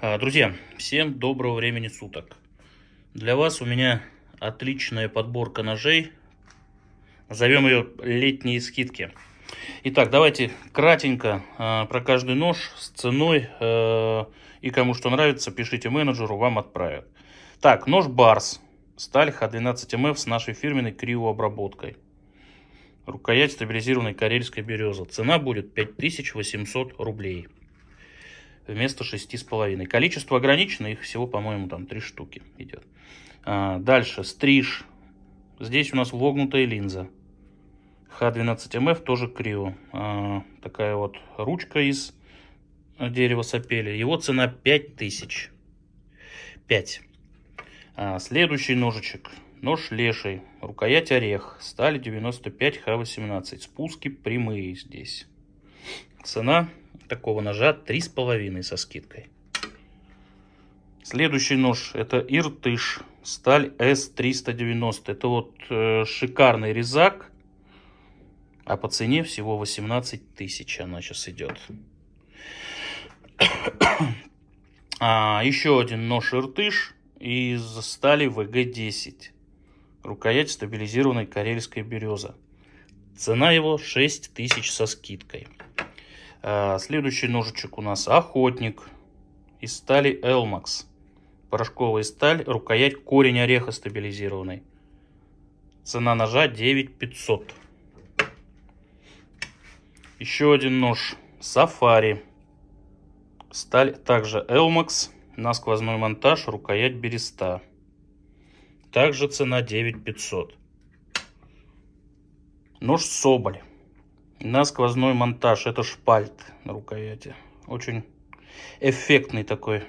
А, друзья, всем доброго времени суток. Для вас у меня отличная подборка ножей. Назовем ее летние скидки. Итак, давайте кратенько а, про каждый нож с ценой. А, и кому что нравится, пишите менеджеру, вам отправят. Так, нож Барс. Сталь Х12МФ с нашей фирменной криообработкой. Рукоять стабилизированной карельской березы. Цена будет 5800 рублей вместо шести с половиной. Количество ограничено, их всего, по-моему, там три штуки идет. А, дальше, стриж. Здесь у нас вогнутая линза. Х12МФ тоже криво. А, такая вот ручка из дерева сапели. Его цена 5000. 5. А, следующий ножичек. Нож леший. Рукоять орех. Сталь 95 Х18. Спуски прямые здесь. Цена такого ножа 3,5 со скидкой. Следующий нож это Иртыш, сталь S390. Это вот э, шикарный резак, а по цене всего 18 тысяч она сейчас идет. а, еще один нож Иртыш из стали ВГ-10. Рукоять стабилизированной карельская береза. Цена его 6 тысяч со скидкой. А, следующий ножичек у нас охотник из стали Элмакс. Порошковая сталь, рукоять корень ореха стабилизированный. Цена ножа 9500. Еще один нож Сафари. Сталь также Элмакс на сквозной монтаж, рукоять береста. Также цена 9500. Нож Соболь на сквозной монтаж. Это шпальт на рукояти. Очень эффектный такой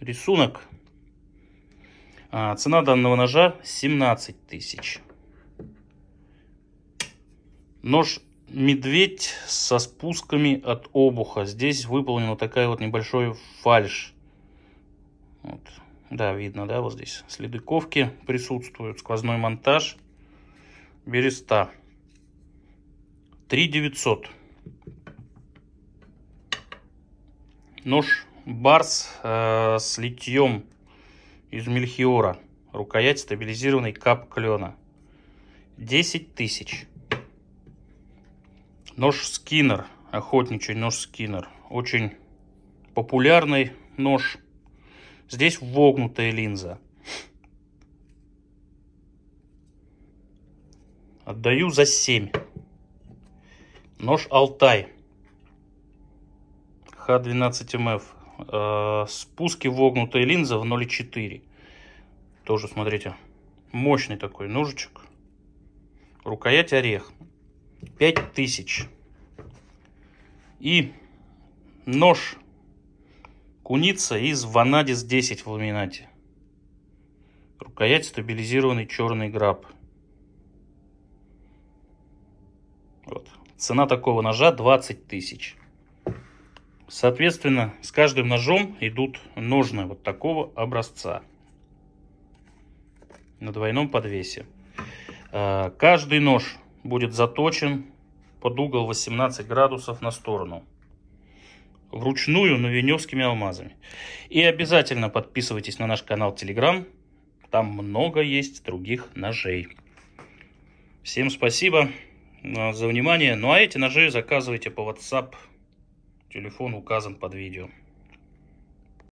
рисунок. А, цена данного ножа 17 тысяч. Нож медведь со спусками от обуха. Здесь выполнена такая вот небольшой фальш. Вот. Да, видно, да, вот здесь следы ковки присутствуют, сквозной монтаж, береста. 3 900. Нож Барс э, с литьем из Мельхиора. Рукоять стабилизированный кап клена. 10 тысяч. Нож Скиннер. Охотничий нож Скиннер. Очень популярный нож. Здесь вогнутая линза. Отдаю за 7. Нож Алтай. Х12МФ. Э, спуски вогнутая линза в 0,4. Тоже, смотрите, мощный такой ножичек. Рукоять орех. 5000. И нож куница из Ванадис 10 в ламинате. Рукоять стабилизированный черный граб. Цена такого ножа 20 тысяч. Соответственно, с каждым ножом идут ножны вот такого образца. На двойном подвесе. Э, каждый нож будет заточен под угол 18 градусов на сторону. Вручную, но веневскими алмазами. И обязательно подписывайтесь на наш канал Телеграм. Там много есть других ножей. Всем спасибо. А, за внимание. Ну а эти ножи заказывайте по WhatsApp. Телефон указан под видео.